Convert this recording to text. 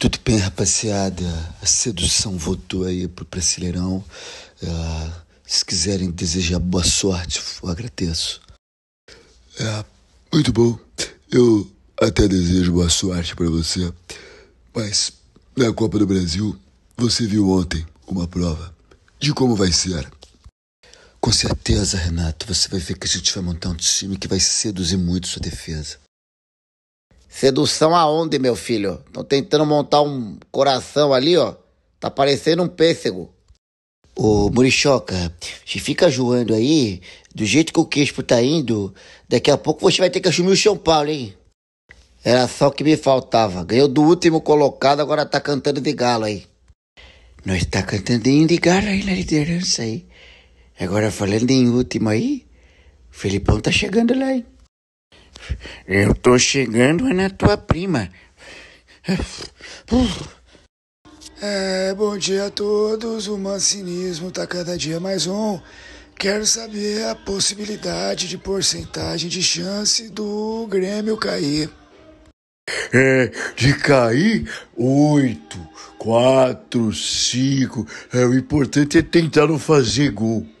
Tudo bem, rapaziada? A sedução voltou aí pro Brasileirão. Uh, se quiserem desejar boa sorte, eu agradeço. É, muito bom. Eu até desejo boa sorte para você. Mas na Copa do Brasil, você viu ontem uma prova de como vai ser. Com certeza, Renato, você vai ver que a gente vai montar um time que vai seduzir muito sua defesa. Sedução aonde, meu filho? Estão tentando montar um coração ali, ó. Tá parecendo um pêssego. Ô, Murichoca, se fica joando aí, do jeito que o Quispo tá indo, daqui a pouco você vai ter que assumir o São Paulo, hein? Era só o que me faltava. Ganhou do último colocado, agora tá cantando de galo aí. Nós tá cantando de galo aí na liderança aí. Agora falando em último aí, o Felipão tá chegando lá, hein? Eu tô chegando é na tua prima. É, bom dia a todos. O mancinismo tá cada dia mais on. Quero saber a possibilidade de porcentagem de chance do Grêmio cair. É, de cair oito, quatro, cinco. É, o importante é tentar não fazer gol.